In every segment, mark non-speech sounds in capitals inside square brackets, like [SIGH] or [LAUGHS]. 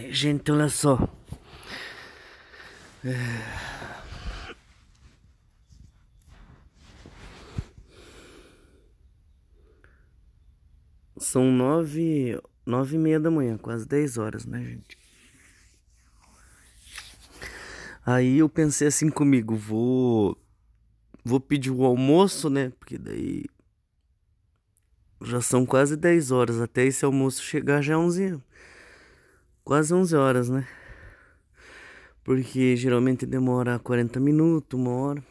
Ai, gente, olha só. É... São nove, nove e meia da manhã, quase dez horas, né, gente? Aí eu pensei assim comigo, vou vou pedir o almoço, né? Porque daí já são quase 10 horas, até esse almoço chegar já é 11 anos quase 11 horas, né? Porque geralmente demora 40 minutos, uma hora.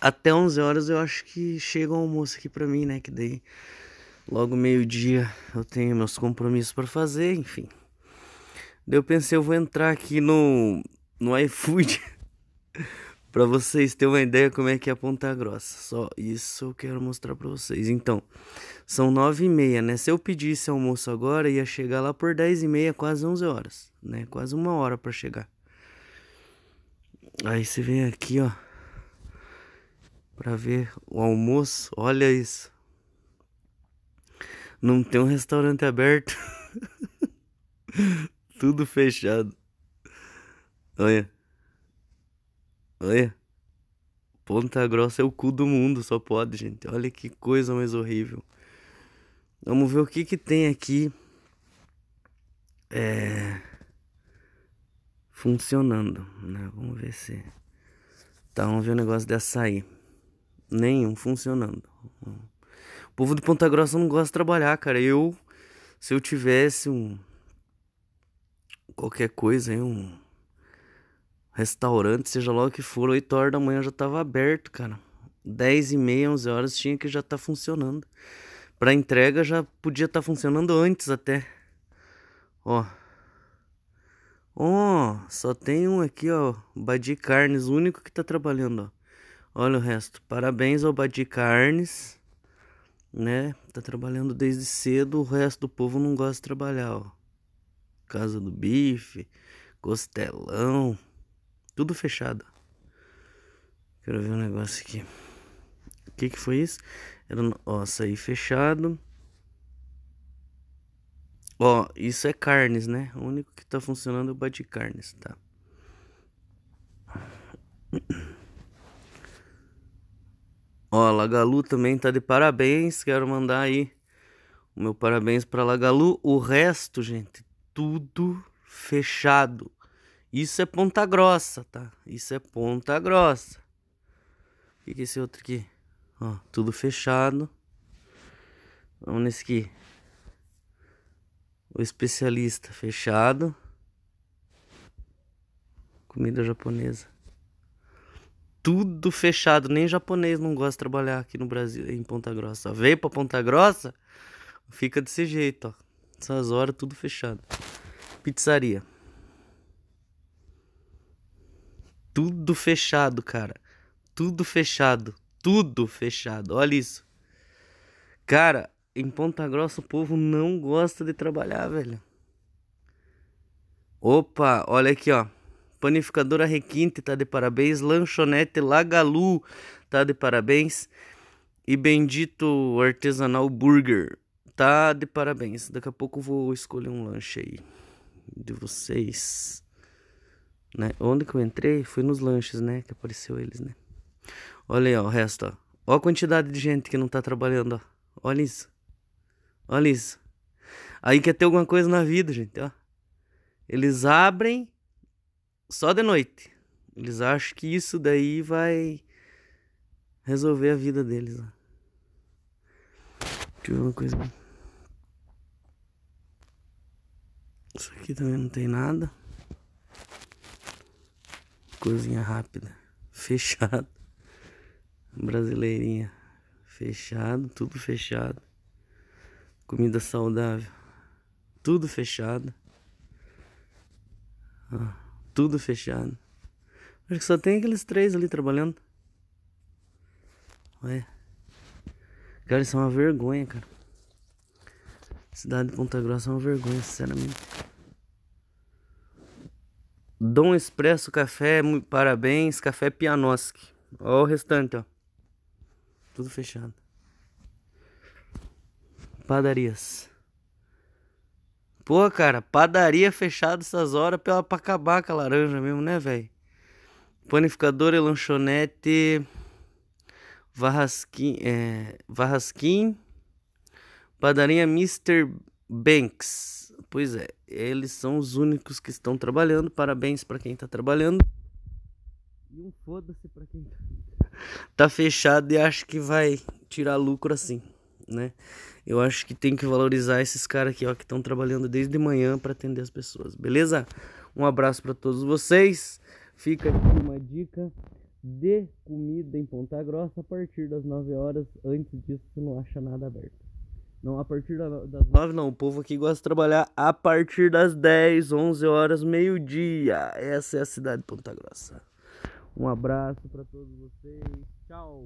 Até 11 horas eu acho que chega o almoço aqui pra mim, né? Que daí logo meio-dia eu tenho meus compromissos para fazer, enfim. Daí eu pensei, eu vou entrar aqui no, no iFood. [LAUGHS] para vocês terem uma ideia como é que é a Ponta Grossa. Só isso eu quero mostrar para vocês. Então, são nove e meia, né? Se eu pedisse almoço agora, ia chegar lá por dez e meia, quase onze horas, né? Quase uma hora para chegar. Aí você vem aqui, ó, para ver o almoço. Olha isso. Não tem um restaurante aberto. [LAUGHS] Tudo fechado. Olha. Olha. Ponta Grossa é o cu do mundo, só pode, gente. Olha que coisa mais horrível. Vamos ver o que que tem aqui. É... Funcionando, né? Vamos ver se... Tá, vamos ver o negócio de açaí. Nenhum funcionando. O povo de Ponta Grossa não gosta de trabalhar, cara. Eu, se eu tivesse um... Qualquer coisa, hein? Um restaurante, seja lá o que for, 8 horas da manhã já tava aberto, cara. 10 e meia, 11 horas tinha que já tá funcionando. Para entrega já podia estar tá funcionando antes até. Ó. Ó, oh, só tem um aqui, ó, Badi Carnes, o único que tá trabalhando, ó. Olha o resto. Parabéns ao Badi Carnes, né? Tá trabalhando desde cedo, o resto do povo não gosta de trabalhar, ó. Casa do bife, costelão, tudo fechado. Quero ver um negócio aqui. O que que foi isso? Era, ó, saí fechado. Ó, isso é carnes, né? O único que tá funcionando é o bate carnes, tá? Ó, Lagalu também tá de parabéns. Quero mandar aí o meu parabéns pra Lagalu. O resto, gente, tudo fechado. Isso é ponta grossa, tá? Isso é ponta grossa. O que, que é esse outro aqui? Ó, tudo fechado. Vamos nesse aqui. O especialista fechado. Comida japonesa. Tudo fechado. Nem japonês não gosta de trabalhar aqui no Brasil, em Ponta Grossa. Veio pra Ponta Grossa, fica desse jeito, ó. Essas horas tudo fechado. Pizzaria. Tudo fechado, cara. Tudo fechado. Tudo fechado. Olha isso. Cara, em Ponta Grossa o povo não gosta de trabalhar, velho. Opa, olha aqui, ó. Panificadora Requinte tá de parabéns. Lanchonete Lagalu tá de parabéns. E Bendito Artesanal Burger tá de parabéns. Daqui a pouco eu vou escolher um lanche aí de vocês. Né? Onde que eu entrei fui nos lanches, né? Que apareceu eles, né? Olha aí, ó, o resto, ó. Olha a quantidade de gente que não tá trabalhando, ó. Olha isso. Olha isso. Aí quer ter alguma coisa na vida, gente, ó. Eles abrem só de noite. Eles acham que isso daí vai resolver a vida deles, ó. Deixa eu ver uma coisa. Isso aqui também não tem nada cozinha rápida, fechado. Brasileirinha, fechado, tudo fechado. Comida saudável, tudo fechado. Ah, tudo fechado. Acho que só tem aqueles três ali trabalhando. Olha. Cara, isso é uma vergonha, cara. Cidade de Ponta Grossa é uma vergonha, sinceramente. Dom Expresso Café, parabéns, Café Pianoski. Ó o restante, ó. Tudo fechado. Padarias. Pô, cara, padaria fechada essas horas pra, pra acabar com a laranja mesmo, né, velho? Panificadora e lanchonete. Varrasquim. É, Varrasquim. Padaria Mr. Banks. Pois é, eles são os únicos que estão trabalhando. Parabéns para quem tá trabalhando. E um foda-se para quem [LAUGHS] tá fechado e acha que vai tirar lucro assim, né? Eu acho que tem que valorizar esses caras aqui, ó, que estão trabalhando desde manhã para atender as pessoas, beleza? Um abraço para todos vocês. Fica aqui uma dica de comida em Ponta Grossa a partir das 9 horas. Antes disso, não acha nada aberto. Não, a partir das 9 não, o povo aqui gosta de trabalhar a partir das 10, 11 horas, meio-dia. Essa é a cidade de Ponta Grossa. Um abraço para todos vocês. Tchau.